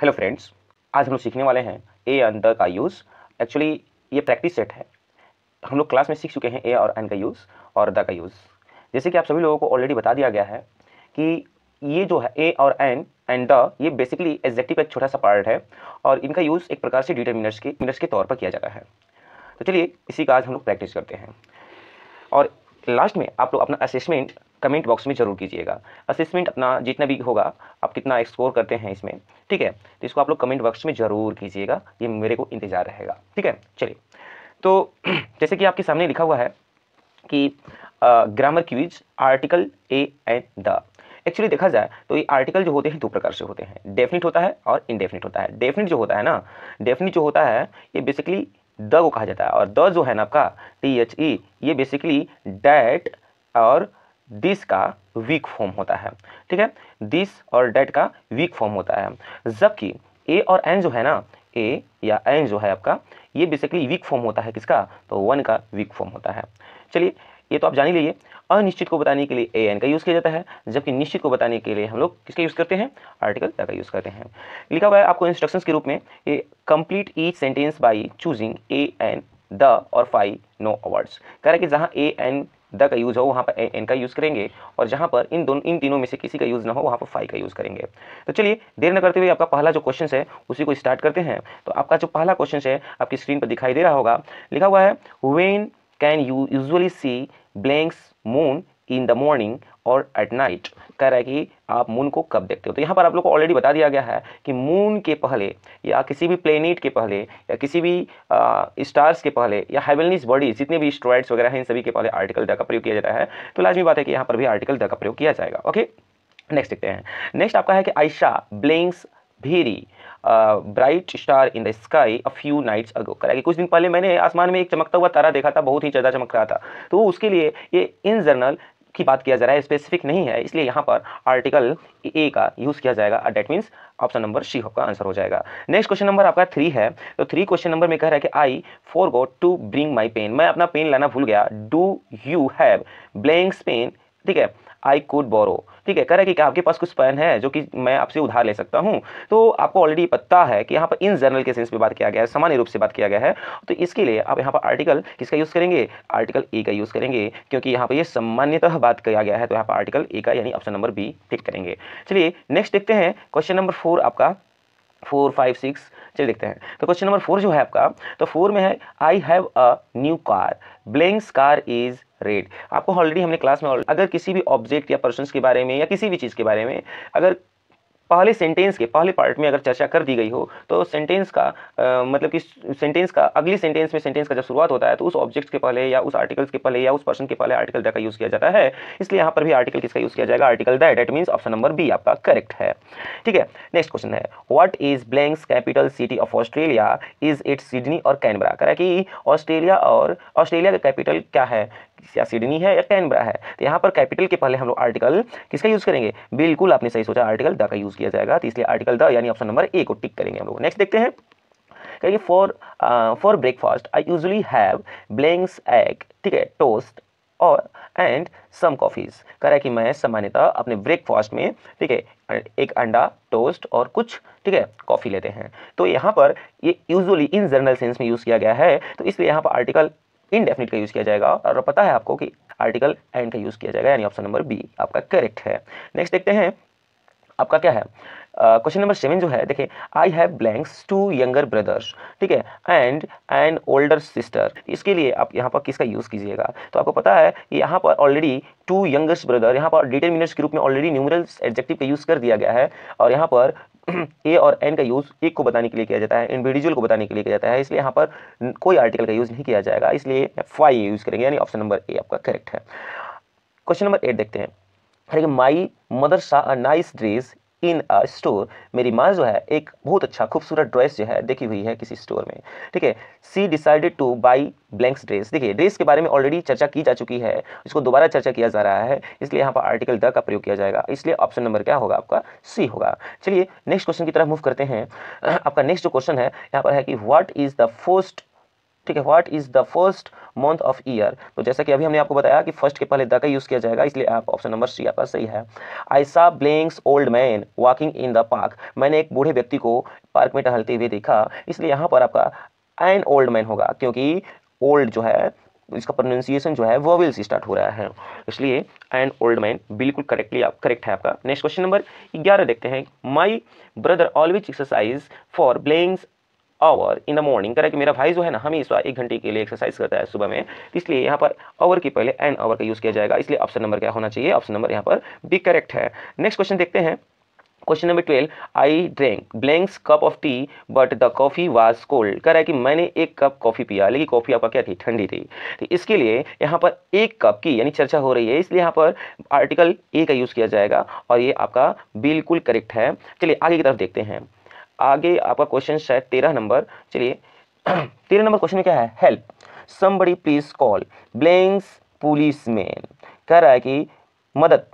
hello friends आज हम लोग सीखने वाले हैं ए एंड द का यूज़ एक्चुअली ये प्रैक्टिस सेट है हम लोग क्लास में सीख चुके हैं ए और एन का यूज़ और द का यूज़ जैसे कि आप सभी लोगों को ऑलरेडी बता दिया गया है कि ये जो है ए और एन एंड द ये बेसिकली एग्जेक्टिव का एक छोटा सा पार्ट है और इनका यूज़ एक प्रकार से डिटर्मिनर्स के मिनर्स के तौर पर किया जाता है तो चलिए इसी का आज हम लोग प्रैक्टिस करते हैं और लास्ट में आप लोग अपना असेसमेंट कमेंट बॉक्स में जरूर कीजिएगा असेसमेंट अपना जितना भी होगा आप कितना एक्सप्लोर करते हैं इसमें ठीक है तो इसको आप लोग कमेंट बॉक्स में जरूर कीजिएगा ये मेरे को इंतजार रहेगा ठीक है चलिए तो जैसे कि आपके सामने लिखा हुआ है कि grammar quiz article a and the actually देखा जाए तो ये आर्टिकल जो होते हैं दो प्रकार से होते हैं डेफिनेट होता है और इनडेफिनेट होता है डेफिनेट जो होता है ना डेफिनेट जो होता है ये बेसिकली द को कहा जाता है और द जो है ना आपका टी एच ई ये बेसिकली डैट और दिस का वीक फॉर्म होता है ठीक है दिस और डेट का वीक फॉर्म होता है जबकि ए और एन जो है ना ए या एन जो है आपका ये बेसिकली वीक फॉर्म होता है किसका तो वन का वीक फॉर्म होता है चलिए ये तो आप जान ही लीजिए अनिश्चित को बताने के लिए ए एन का यूज़ किया जाता है जबकि निश्चित को बताने के लिए हम लोग किसका यूज़ करते हैं आर्टिकल का यूज़ करते हैं लिखा हुआ है आपको इंस्ट्रक्शंस के रूप में ये complete each sentence by choosing a an the और फाइव नो अवर्ड्स कह रहा है कि जहाँ ए एन द का यूज़ हो वहाँ पर एन का यूज़ करेंगे और जहाँ पर इन दोनों इन तीनों में से किसी का यूज़ ना हो वहाँ पर फाइव का यूज़ करेंगे तो चलिए देर न करते हुए आपका पहला जो क्वेश्चन है उसी को स्टार्ट करते हैं तो आपका जो पहला क्वेश्चन है आपकी स्क्रीन पर दिखाई दे रहा होगा लिखा हुआ है when can you usually see blanks moon in the morning और एट नाइट कह रहा है कि आप मून को कब देखते हो तो यहाँ पर आप लोग को ऑलरेडी बता दिया गया है कि मून के पहले या किसी भी प्लेनेट के पहले या किसी भी स्टार्स के पहले या हेवनलीस बॉडीज जितने भी स्ट्रॉइड्स वगैरह हैं इन सभी के पहले आर्टिकल द का प्रयोग किया जाता है तो लाजमी बात है कि यहाँ पर भी आर्टिकल द का प्रयोग किया जाएगा ओके नेक्स्ट देखते हैं नेक्स्ट आपका है कि I saw blanks very bright star in the sky a few nights ago करा कि कुछ दिन पहले मैंने आसमान में एक चमकता हुआ तारा देखा था बहुत ही ज़्यादा चमक रहा था तो उसके लिए ये इन जर्नल की बात किया जा रहा है स्पेसिफिक नहीं है इसलिए यहाँ पर आर्टिकल ए का यूज़ किया जाएगा that means option number C hope answer हो जाएगा नेक्स्ट क्वेश्चन नंबर आपका थ्री है तो थ्री क्वेश्चन नंबर में कह रहा है कि I forgot to bring my pen मैं अपना पेन लाना भूल गया do you have blanks pen ठीक है आई कुड बोरो ठीक है कह रहा है कि आपके पास कुछ पेन है जो कि मैं आपसे उधार ले सकता हूँ तो आपको ऑलरेडी पता है कि यहाँ पर इन जनरल के सेंस में बात किया गया है सामान्य रूप से बात किया गया है तो इसके लिए आप यहाँ पर आर्टिकल किसका यूज़ करेंगे आर्टिकल ए का यूज़ करेंगे क्योंकि यहाँ पर ये सामान्यतः बात किया गया है तो यहाँ पर आर्टिकल ए का यानी ऑप्शन नंबर बी टिक करेंगे चलिए नेक्स्ट देखते हैं क्वेश्चन नंबर फोर आपका फोर फाइव सिक्स चलिए देखते हैं तो क्वेश्चन नंबर फोर जो है आपका तो फोर में है I have a new car blanks car is red आपको ऑलरेडी हमने क्लास में अगर किसी भी ऑब्जेक्ट या पर्सन के बारे में या किसी भी चीज़ के बारे में अगर पहले सेंटेंस के पहले पार्ट में अगर चर्चा कर दी गई हो तो सेंटेंस का आ, मतलब कि सेंटेंस का अगली सेंटेंस में सेंटेंस का जब शुरुआत होता है तो उस ऑब्जेक्ट्स के पहले या उस आर्टिकल्स के पहले या उस पर्सन के पहले आर्टिकल का यूज़ किया जाता है इसलिए यहाँ पर भी आर्टिकल किसका यूज़ किया जाएगा article that that means option number B आपका करेक्ट है ठीक है नेक्स्ट क्वेश्चन है what is blanks capital city of Australia is it Sydney और कैनबरा करा कि ऑस्ट्रेलिया और ऑस्ट्रेलिया का कैपिटल क्या है या सिडनी है या कैनबरा है तो यहाँ पर कैपिटल के पहले हम लोग आर्टिकल किसका यूज़ करेंगे बिल्कुल आपने सही सोचा आर्टिकल द का यूज़ किया जाएगा तो इसलिए आर्टिकल द यानी ऑप्शन नंबर ए को टिक करेंगे हम लोग नेक्स्ट देखते हैं कहेंगे for for breakfast I usually have blanks egg ठीक है टोस्ट और एंड सम कॉफ़ीज़ कह रहा है कि मैं सामान्यतः अपने ब्रेकफास्ट में ठीक है एक अंडा टोस्ट और कुछ ठीक है कॉफ़ी लेते हैं तो यहाँ पर ये यूजुअली इन जनरल सेंस में यूज़ किया गया है तो इसलिए यहाँ पर आर्टिकल इनडेफिनिट का यूज़ किया जाएगा और पता है आपको कि आर्टिकल एंड का यूज़ किया जाएगा यानी ऑप्शन नंबर बी आपका करेक्ट है नेक्स्ट देखते हैं आपका क्या है क्वेश्चन नंबर सेवन जो है देखिए I have blanks two younger brothers ठीक है एंड एंड ओल्डर सिस्टर इसके लिए आप यहाँ पर किसका यूज़ कीजिएगा तो आपको पता है कि यहाँ पर ऑलरेडी टू यंगर्स ब्रदर यहाँ पर डिटेल के रूप में ऑलरेडी न्यूमरल्स एडजेक्टिव का यूज़ कर दिया गया है और यहाँ पर ए और एन का यूज़ एक को बताने के लिए किया जाता है इंडिविजुअल को बताने के लिए किया जाता है इसलिए यहाँ पर कोई आर्टिकल का यूज़ नहीं किया जाएगा इसलिए फाइव यूज़ करेंगे यानी ऑप्शन नंबर ए आपका करेक्ट है क्वेश्चन नंबर एट देखते हैं my mother saw nice dress in a store मेरी माँ जो है एक बहुत अच्छा खूबसूरत ड्रेस जो है देखी हुई है किसी स्टोर में ठीक है she decided to buy blanks dress देखिए ड्रेस के बारे में ऑलरेडी चर्चा की जा चुकी है इसको दोबारा चर्चा किया जा रहा है इसलिए यहाँ पर आर्टिकल द का प्रयोग किया जाएगा इसलिए ऑप्शन नंबर क्या होगा आपका सी होगा चलिए नेक्स्ट क्वेश्चन की तरफ मूव करते हैं आपका नेक्स्ट जो क्वेश्चन है यहाँ पर है कि व्हाट इज़ द फर्स्ट ठीक है what is the first month of year तो जैसा कि अभी हमने आपको बताया कि फर्स्ट के पहले द का यूज़ किया जाएगा इसलिए आप ऑप्शन नंबर सी आपका सही है I saw blanks old man walking in the park मैंने एक बूढ़े व्यक्ति को पार्क में टहलते हुए देखा इसलिए यहाँ पर आपका एन ओल्ड मैन होगा क्योंकि ओल्ड जो है इसका प्रोनाउंसिएशन जो है वोवेल से स्टार्ट हो रहा है इसलिए एंड ओल्ड मैन बिल्कुल करेक्टली आप करेक्ट है आपका नेक्स्ट क्वेश्चन नंबर ग्यारह देखते हैं my brother always exercise for blanks hour in the morning है कि मेरा भाई जो है ना हमेशा एक घंटे के लिए एक्सरसाइज करता है सुबह में इसलिए यहाँ पर आवर के पहले एन आवर का यूज़ किया जाएगा इसलिए ऑप्शन नंबर क्या होना चाहिए ऑप्शन नंबर यहाँ पर बी करेक्ट है नेक्स्ट क्वेश्चन देखते हैं question number twelve I drink blanks cup of tea but the coffee was cold कह रहा है कि मैंने एक कप कॉफ़ी पिया लेकिन कॉफ़ी आपका क्या थी ठंडी थी तो इसके लिए यहाँ पर एक कप की यानी चर्चा हो रही है इसलिए यहाँ पर आर्टिकल ए का यूज़ किया जाएगा और ये आपका बिल्कुल करेक्ट है चलिए आगे की तरफ देखते हैं आगे आपका क्वेश्चन शायद तेरह नंबर चलिए तेरह नंबर क्वेश्चन में क्या है help somebody please call blanks policeman कह रहा है कि मदद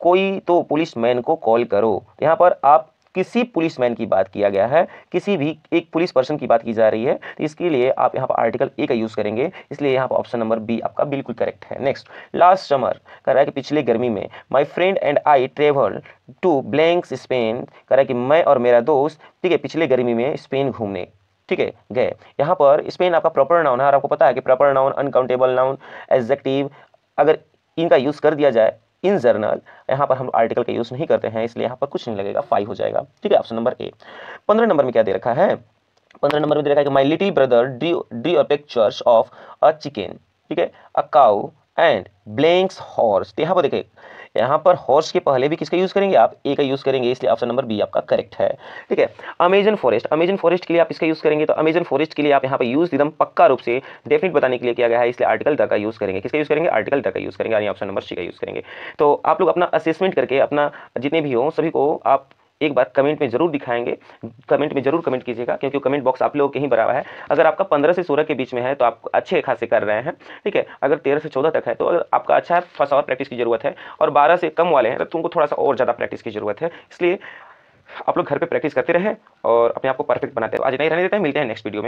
कोई तो पुलिस मैन को कॉल करो यहाँ पर आप किसी पुलिसमैन की बात किया गया है किसी भी एक पुलिस पर्सन की बात की जा रही है तो इसके लिए आप यहाँ पर आर्टिकल ए का यूज़ करेंगे इसलिए यहाँ पर ऑप्शन नंबर बी आपका बिल्कुल करेक्ट है नेक्स्ट लास्ट समर कह रहा है कि पिछले गर्मी में my friend and I travel to blanks Spain कह रहा है कि मैं और मेरा दोस्त ठीक है पिछले गर्मी में स्पेन घूमने ठीक है गए यहाँ पर स्पेन आपका प्रॉपर नाउन है और आपको पता है कि proper noun uncountable noun adjective अगर इनका यूज़ कर दिया जाए इन जर्नल यहाँ पर हम आर्टिकल का यूज़ नहीं करते हैं इसलिए यहाँ पर कुछ नहीं लगेगा फाइव हो जाएगा ठीक है ऑप्शन नंबर ए पंद्रह नंबर में क्या दे रखा है पंद्रह नंबर में दे रखा है कि my little brother drew a pictures of a chicken ठीक है a cow and blanks horse यहाँ पर देखिए यहाँ पर हॉर्स के पहले भी किसका यूज़ करेंगे आप ए का यूज़ करेंगे इसलिए ऑप्शन नंबर बी आपका करेक्ट है ठीक है अमेजन फॉरेस्ट अमेजन फॉरेस्ट के लिए आप इसका यूज़ करेंगे तो अमेजन फॉरेस्ट के लिए आप यहाँ पर यूज़ एकदम पक्का रूप से डेफिनेट बताने के लिए किया गया है इसलिए आर्टिकल द का यूज़ करेंगे किसका यूज़ करेंगे आर्टिकल द का यूज़ करेंगे यानी ऑप्शन नंबर सी का यूज़ करेंगे तो आप लोग अपना असेसमेंट करके अपना जितने भी हो सभी को आप एक बार कमेंट में जरूर दिखाएंगे कमेंट में जरूर कमेंट कीजिएगा क्योंकि कमेंट बॉक्स आप लोगों के ही बराबर है अगर आपका पंद्रह से सोलह के बीच में है तो आप अच्छे खासे कर रहे हैं ठीक है अगर तेरह से चौदह तक है तो अगर आपका अच्छा है थोड़ा और प्रैक्टिस की जरूरत है और बारह से कम वाले हैं तो तुमको थोड़ा सा और ज़्यादा प्रैक्टिस की जरूरत है इसलिए आप लोग घर पर प्रैक्टिस करते रहें और अपने आपको परफेक्ट बनाते हैं आज नहीं रहने देते हैं मिलते हैं नेक्स्ट वीडियो में